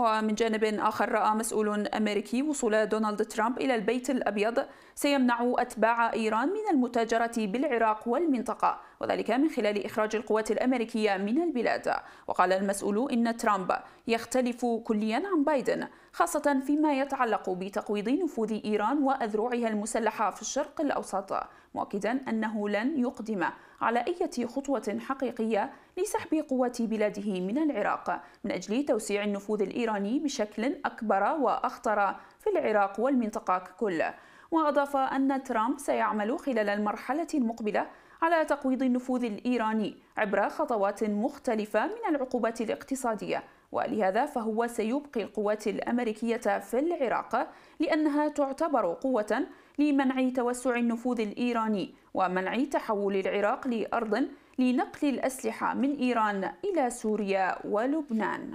ومن جانب آخر رأى مسؤول أمريكي وصول دونالد ترامب إلى البيت الأبيض سيمنع أتباع إيران من المتاجرة بالعراق والمنطقة وذلك من خلال إخراج القوات الأمريكية من البلاد وقال المسؤول إن ترامب يختلف كليا عن بايدن خاصة فيما يتعلق بتقويض نفوذ إيران وأذرعها المسلحة في الشرق الأوسط مؤكدا أنه لن يقدم على أي خطوة حقيقية لسحب قوات بلاده من العراق من أجل توسيع النفوذ الإيراني بشكل أكبر وأخطر في العراق والمنطقة ككل وأضاف أن ترامب سيعمل خلال المرحلة المقبلة على تقويض النفوذ الإيراني عبر خطوات مختلفة من العقوبات الاقتصادية ولهذا فهو سيبقي القوات الأمريكية في العراق لأنها تعتبر قوة لمنع توسع النفوذ الإيراني ومنع تحول العراق لأرض لنقل الأسلحة من إيران إلى سوريا ولبنان